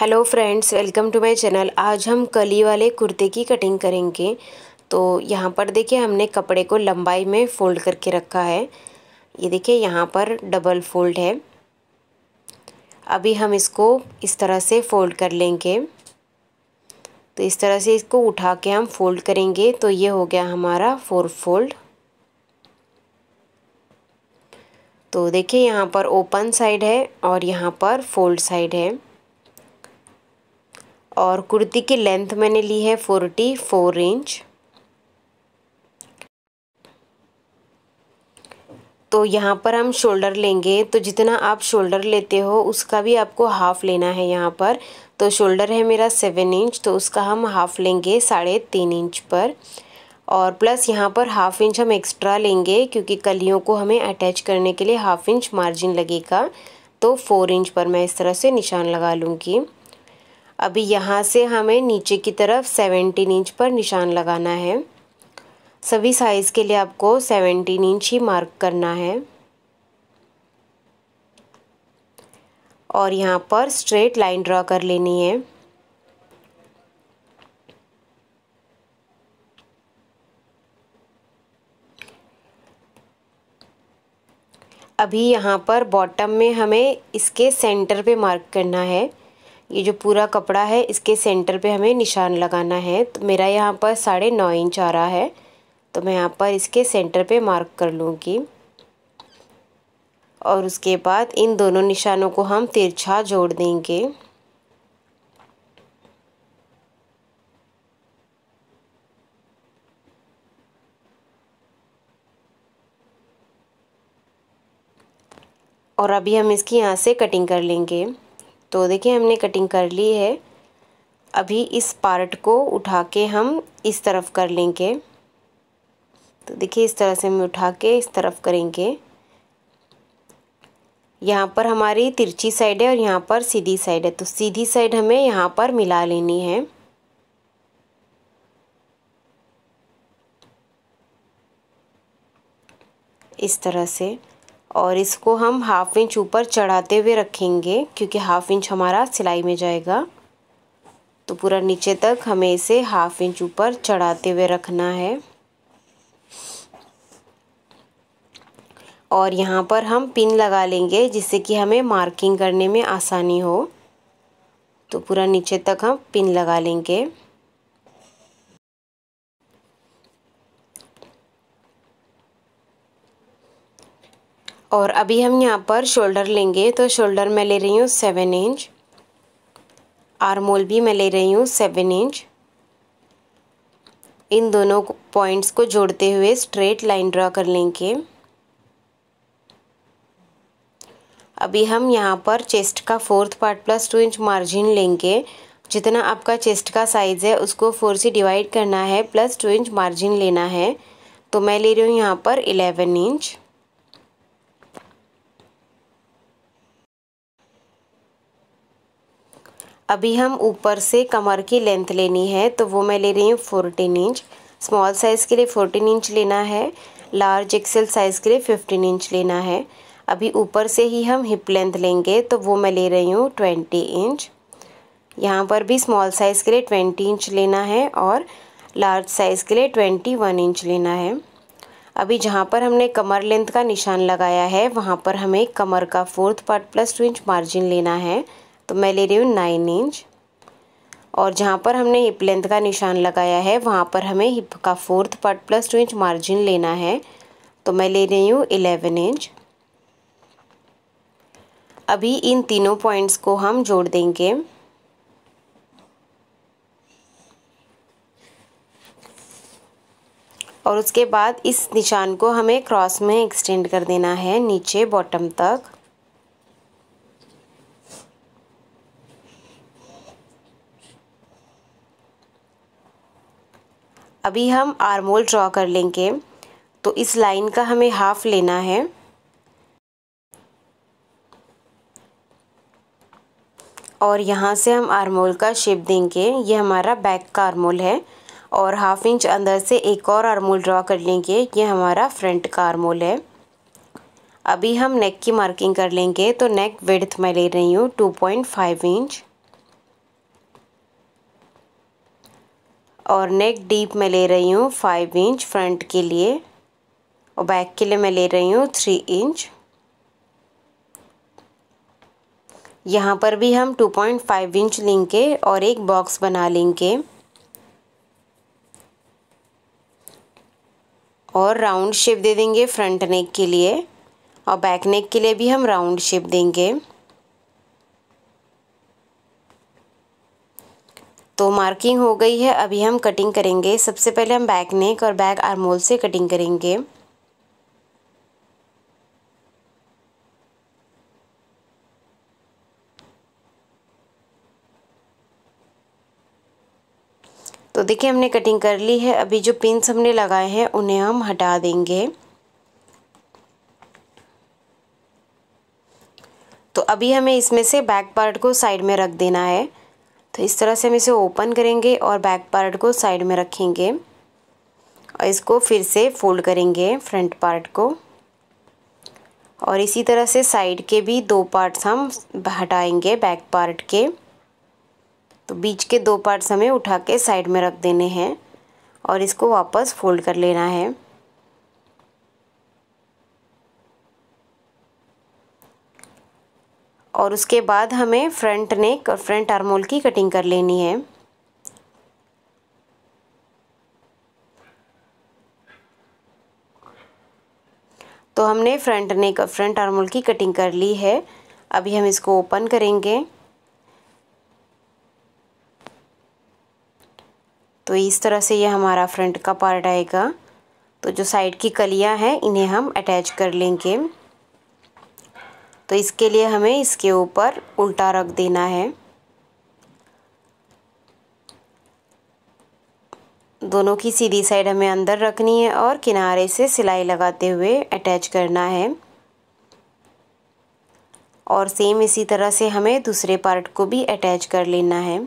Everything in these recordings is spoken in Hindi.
hello friends welcome to my channel आज हम कली वाले कुर्ते की कटिंग करेंगे तो यहाँ पर देखिए हमने कपड़े को लंबाई में फ़ोल्ड करके रखा है ये देखिए यहाँ पर डबल फोल्ड है अभी हम इसको इस तरह से फ़ोल्ड कर लेंगे तो इस तरह से इसको उठा के हम फोल्ड करेंगे तो ये हो गया हमारा फोर फोल्ड तो देखिए यहाँ पर ओपन साइड है और यहाँ पर फोल्ड साइड है और कुर्ती की लेंथ मैंने ली है फोर्टी फोर इंच तो यहाँ पर हम शोल्डर लेंगे तो जितना आप शोल्डर लेते हो उसका भी आपको हाफ़ लेना है यहाँ पर तो शोल्डर है मेरा सेवन इंच तो उसका हम हाफ़ लेंगे साढ़े तीन इंच पर और प्लस यहाँ पर हाफ़ इंच हम एक्स्ट्रा लेंगे क्योंकि कलियों को हमें अटैच करने के लिए हाफ़ इंच मार्जिन लगेगा तो फोर इंच पर मैं इस तरह से निशान लगा लूँगी अभी यहाँ से हमें नीचे की तरफ सेवेंटीन इंच पर निशान लगाना है सभी साइज़ के लिए आपको सेवेंटीन इंच ही मार्क करना है और यहाँ पर स्ट्रेट लाइन ड्रॉ कर लेनी है अभी यहाँ पर बॉटम में हमें इसके सेंटर पे मार्क करना है ये जो पूरा कपड़ा है इसके सेंटर पे हमें निशान लगाना है तो मेरा यहाँ पर साढ़े नौ इंच आ रहा है तो मैं यहाँ पर इसके सेंटर पे मार्क कर लूँगी और उसके बाद इन दोनों निशानों को हम तिरछा जोड़ देंगे और अभी हम इसकी यहाँ से कटिंग कर लेंगे तो देखिए हमने कटिंग कर ली है अभी इस पार्ट को उठा के हम इस तरफ कर लेंगे तो देखिए इस तरह से हम उठा के इस तरफ करेंगे यहाँ पर हमारी तिरछी साइड है और यहाँ पर सीधी साइड है तो सीधी साइड हमें यहाँ पर मिला लेनी है इस तरह से और इसको हम हाफ इंच ऊपर चढ़ाते हुए रखेंगे क्योंकि हाफ इंच हमारा सिलाई में जाएगा तो पूरा नीचे तक हमें इसे हाफ इंच ऊपर चढ़ाते हुए रखना है और यहाँ पर हम पिन लगा लेंगे जिससे कि हमें मार्किंग करने में आसानी हो तो पूरा नीचे तक हम पिन लगा लेंगे और अभी हम यहाँ पर शोल्डर लेंगे तो शोल्डर मैं ले रही हूँ सेवन इंच आरमोल भी मैं ले रही हूँ सेवन इंच इन दोनों पॉइंट्स को जोड़ते हुए स्ट्रेट लाइन ड्रा कर लेंगे अभी हम यहाँ पर चेस्ट का fourth part plus two inch margin लेंगे जितना आपका चेस्ट का साइज़ है उसको फोर से डिवाइड करना है प्लस टू इंच मार्जिन लेना है तो मैं ले रही हूँ यहाँ पर इलेवन इंच अभी हम ऊपर से कमर की लेंथ लेनी है तो वो मैं ले रही हूँ फोर्टीन इंच स्मॉल साइज़ के लिए फोर्टीन इंच लेना है लार्ज एक्सेल साइज़ के लिए फिफ्टीन इंच लेना है अभी ऊपर से ही हम हिप लेंथ लेंगे तो वो मैं ले रही हूँ ट्वेंटी इंच यहाँ पर भी स्मॉल साइज़ के लिए ट्वेंटी इंच लेना है और लार्ज साइज़ के लिए ट्वेंटी वन इंच लेना है अभी जहाँ पर हमने कमर लेंथ का निशान लगाया है वहाँ पर हमें कमर का fourth part plus two inch margin लेना है तो मैं ले रही हूँ नाइन इंच और जहाँ पर हमने हिप लेंथ का निशान लगाया है वहाँ पर हमें हिप का fourth part plus two inch margin लेना है तो मैं ले रही हूँ इलेवन इंच अभी इन तीनों पॉइंट्स को हम जोड़ देंगे और उसके बाद इस निशान को हमें क्रॉस में एक्सटेंड कर देना है नीचे बॉटम तक अभी हम आर्मोल ड्रॉ कर लेंगे तो इस लाइन का हमें हाफ लेना है और यहाँ से हम आर्मोल का शेप देंगे ये हमारा बैक का आर्मोल है और हाफ इंच अंदर से एक और आर्मोल ड्रॉ कर लेंगे ये हमारा फ्रंट का आर्मोल है अभी हम नेक की मार्किंग कर लेंगे तो नेक विड्थ मैं ले रही हूँ टू पॉइंट फाइव इंच और नेक डीप में ले रही हूँ फाइव इंच फ्रंट के लिए और बैक के लिए मैं ले रही हूँ थ्री इंच यहाँ पर भी हम टू पॉइंट फाइव इंच लेंगे और एक बॉक्स बना लेंगे और राउंड शेप दे देंगे फ्रंट नेक के लिए और बैक नेक के लिए भी हम राउंड शेप देंगे तो मार्किंग हो गई है अभी हम कटिंग करेंगे सबसे पहले हम बैक नेक और बैक आरमोल से कटिंग करेंगे तो देखिए हमने कटिंग कर ली है अभी जो पिंस हमने लगाए हैं उन्हें हम हटा देंगे तो अभी हमें इसमें से बैक पार्ट को साइड में रख देना है तो इस तरह से हम इसे ओपन करेंगे और बैक पार्ट को साइड में रखेंगे और इसको फिर से फोल्ड करेंगे फ्रंट पार्ट को और इसी तरह से साइड के भी दो पार्ट्स हम हटाएंगे बैक पार्ट के तो बीच के दो पार्ट्स हमें उठा के साइड में रख देने हैं और इसको वापस फोल्ड कर लेना है और उसके बाद हमें फ्रंट नेक और फ्रंट आर्मोल की कटिंग कर लेनी है तो हमने फ्रंट नेक और फ्रंट आर्मोल की कटिंग कर ली है अभी हम इसको ओपन करेंगे तो इस तरह से ये हमारा फ्रंट का पार्ट आएगा तो जो साइड की कलियां हैं इन्हें हम अटैच कर लेंगे तो इसके लिए हमें इसके ऊपर उल्टा रख देना है दोनों की सीधी साइड हमें अंदर रखनी है और किनारे से सिलाई लगाते हुए अटैच करना है और सेम इसी तरह से हमें दूसरे पार्ट को भी अटैच कर लेना है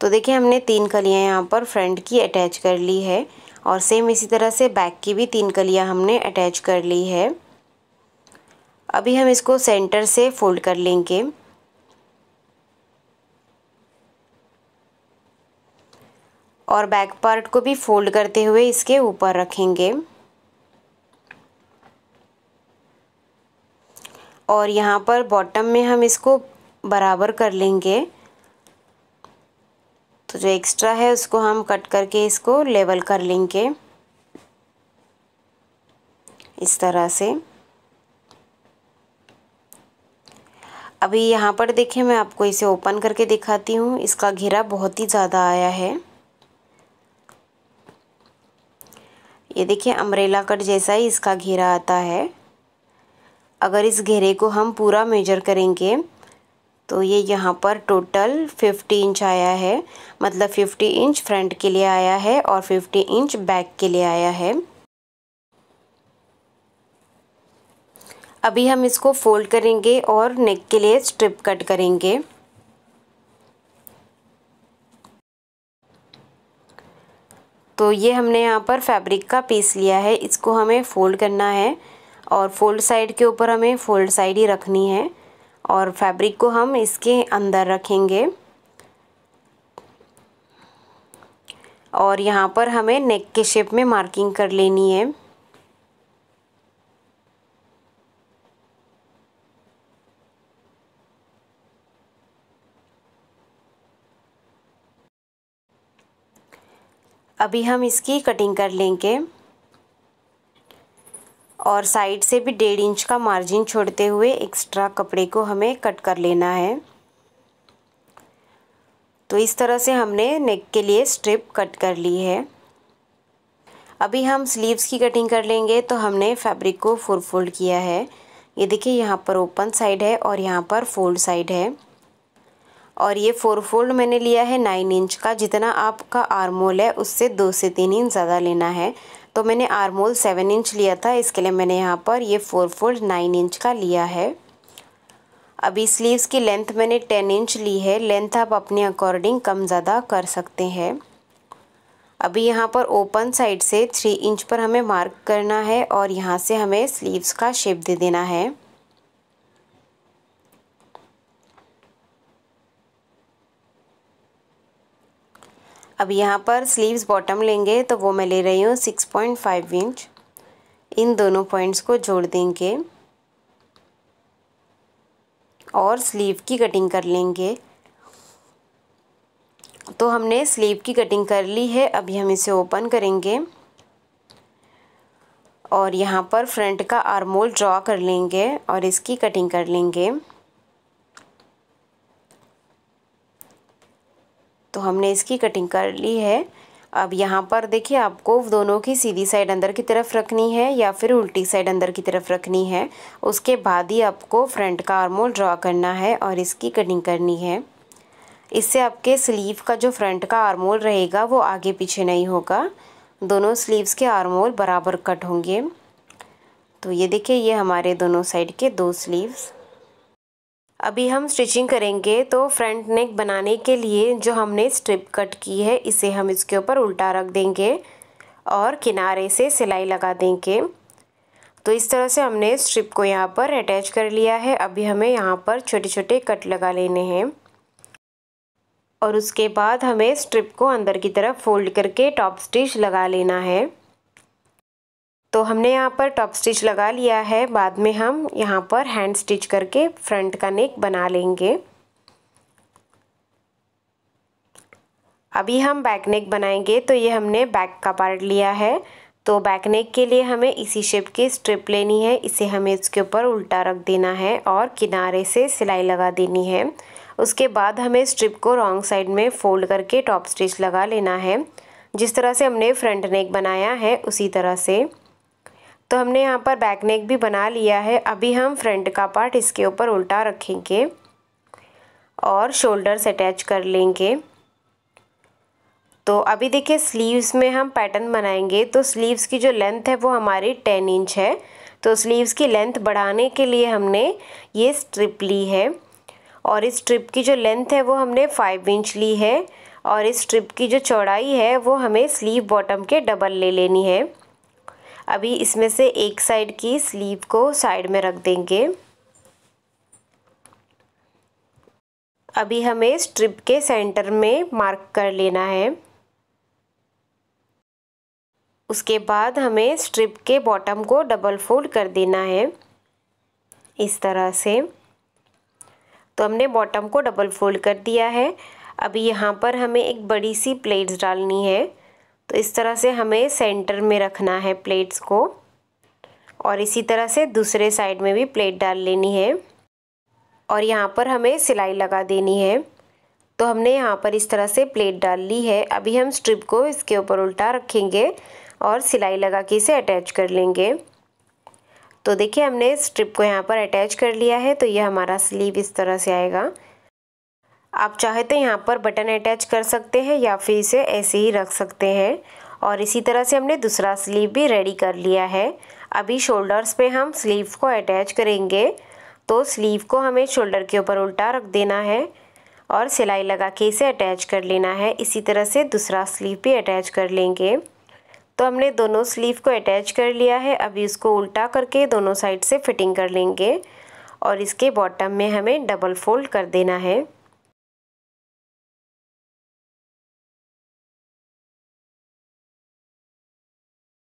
तो देखिए हमने तीन कलियां यहाँ पर फ्रंट की अटैच कर ली है और सेम इसी तरह से बैक की भी तीन कलियां हमने अटैच कर ली है अभी हम इसको सेंटर से फोल्ड कर लेंगे और बैक पार्ट को भी फोल्ड करते हुए इसके ऊपर रखेंगे और यहाँ पर बॉटम में हम इसको बराबर कर लेंगे तो जो एक्स्ट्रा है उसको हम कट करके इसको लेवल कर लेंगे इस तरह से अभी यहाँ पर देखिए मैं आपको इसे ओपन करके दिखाती हूँ इसका घेरा बहुत ही ज़्यादा आया है ये देखिए अम्ब्रेला कट जैसा ही इसका घेरा आता है अगर इस घेरे को हम पूरा मेजर करेंगे तो ये यहाँ पर टोटल 50 इंच आया है मतलब 50 इंच फ्रंट के लिए आया है और 50 इंच बैक के लिए आया है अभी हम इसको फोल्ड करेंगे और नेक के लिए स्ट्रिप कट करेंगे तो ये हमने यहाँ पर फैब्रिक का पीस लिया है इसको हमें फोल्ड करना है और फोल्ड साइड के ऊपर हमें फोल्ड साइड ही रखनी है और फैब्रिक को हम इसके अंदर रखेंगे और यहाँ पर हमें नेक के शेप में मार्किंग कर लेनी है अभी हम इसकी कटिंग कर लेंगे और साइड से भी डेढ़ इंच का मार्जिन छोड़ते हुए एक्स्ट्रा कपड़े को हमें कट कर लेना है तो इस तरह से हमने नेक के लिए स्ट्रिप कट कर ली है अभी हम स्लीव्स की कटिंग कर लेंगे तो हमने फैब्रिक को फुल फोल्ड किया है ये देखिए यहाँ पर ओपन साइड है और यहाँ पर फोल्ड साइड है और ये फोर फोल्ड मैंने लिया है नाइन इंच का जितना आपका आरमोल है उससे दो से तीन इंच ज़्यादा लेना है तो मैंने आरमोल सेवन इंच लिया था इसके लिए मैंने यहाँ पर ये फोर फोल्ड नाइन इंच का लिया है अभी स्लीव्स की लेंथ मैंने टेन इंच ली है लेंथ आप अपने अकॉर्डिंग कम ज़्यादा कर सकते हैं अभी यहाँ पर ओपन साइड से थ्री इंच पर हमें मार्क करना है और यहाँ से हमें स्लीव्स का शेप दे देना है अब यहाँ पर स्लीव्स बॉटम लेंगे तो वो मैं ले रही हूँ सिक्स पॉइंट फाइव इंच इन दोनों पॉइंट्स को जोड़ देंगे और स्लीव की कटिंग कर लेंगे तो हमने स्लीव की कटिंग कर ली है अभी हम इसे ओपन करेंगे और यहाँ पर फ्रंट का आर्मोल ड्रॉ कर लेंगे और इसकी कटिंग कर लेंगे तो हमने इसकी कटिंग कर ली है अब यहाँ पर देखिए आपको दोनों की सीधी साइड अंदर की तरफ रखनी है या फिर उल्टी साइड अंदर की तरफ रखनी है उसके बाद ही आपको फ्रंट का आर्मोल ड्रॉ करना है और इसकी कटिंग करनी है इससे आपके स्लीव का जो फ्रंट का आर्मोल रहेगा वो आगे पीछे नहीं होगा दोनों स्लीव्स के आर्मोल बराबर कट होंगे तो ये देखिए ये हमारे दोनों साइड के दो स्लीव्स अभी हम स्टिचिंग करेंगे तो फ्रंट नेक बनाने के लिए जो हमने स्ट्रिप कट की है इसे हम इसके ऊपर उल्टा रख देंगे और किनारे से सिलाई लगा देंगे तो इस तरह से हमने स्ट्रिप को यहाँ पर अटैच कर लिया है अभी हमें यहाँ पर छोटे छोटे कट लगा लेने हैं और उसके बाद हमें स्ट्रिप को अंदर की तरफ फोल्ड करके टॉप स्टिच लगा लेना है तो हमने यहाँ पर टॉप स्टिच लगा लिया है बाद में हम यहाँ पर हैंड स्टिच करके फ्रंट का नेक बना लेंगे अभी हम बैक नेक बनाएंगे तो ये हमने बैक का पार्ट लिया है तो बैक नेक के लिए हमें इसी शेप की स्ट्रिप लेनी है इसे हमें इसके ऊपर उल्टा रख देना है और किनारे से सिलाई लगा देनी है उसके बाद हमें स्ट्रिप को रॉन्ग साइड में फोल्ड करके टॉप स्टिच लगा लेना है जिस तरह से हमने फ्रंट नेक बनाया है उसी तरह से तो हमने यहाँ पर बैक नेक भी बना लिया है अभी हम फ्रंट का पार्ट इसके ऊपर उल्टा रखेंगे और शोल्डर्स अटैच कर लेंगे तो अभी देखिए स्लीव्स में हम पैटर्न बनाएंगे तो स्लीव्स की जो लेंथ है वो हमारी टेन इंच है तो स्लीव्स की लेंथ बढ़ाने के लिए हमने ये स्ट्रिप ली है और इस स्ट्रिप की जो लेंथ है वो हमने फाइव इंच ली है और इस स्ट्रिप की जो चौड़ाई है वो हमें स्लीव बॉटम के डबल ले लेनी है अभी इसमें से एक साइड की स्लीव को साइड में रख देंगे अभी हमें स्ट्रिप के सेंटर में मार्क कर लेना है उसके बाद हमें स्ट्रिप के बॉटम को डबल फोल्ड कर देना है इस तरह से तो हमने बॉटम को डबल फोल्ड कर दिया है अभी यहाँ पर हमें एक बड़ी सी प्लेट्स डालनी है तो इस तरह से हमें सेंटर में रखना है प्लेट्स को और इसी तरह से दूसरे साइड में भी प्लेट डाल लेनी है और यहाँ पर हमें सिलाई लगा देनी है तो हमने यहाँ पर इस तरह से प्लेट डाल ली है अभी हम स्ट्रिप को इसके ऊपर उल्टा रखेंगे और सिलाई लगा के इसे अटैच कर लेंगे तो देखिए हमने स्ट्रिप को यहाँ पर अटैच कर लिया है तो ये हमारा स्लीव इस तरह से आएगा आप चाहे तो यहाँ पर बटन अटैच कर सकते हैं या फिर इसे ऐसे ही रख सकते हैं और इसी तरह से हमने दूसरा स्लीव भी रेडी कर लिया है अभी शोल्डर्स पे हम स्लीव को अटैच करेंगे तो स्लीव को हमें शोल्डर के ऊपर उल्टा रख देना है और सिलाई लगा के इसे अटैच कर लेना है इसी तरह से दूसरा स्लीव भी अटैच कर लेंगे तो हमने दोनों स्लीव को अटैच कर लिया है अभी इसको उल्टा करके दोनों साइड से फिटिंग कर लेंगे और इसके बॉटम में हमें डबल फोल्ड कर देना है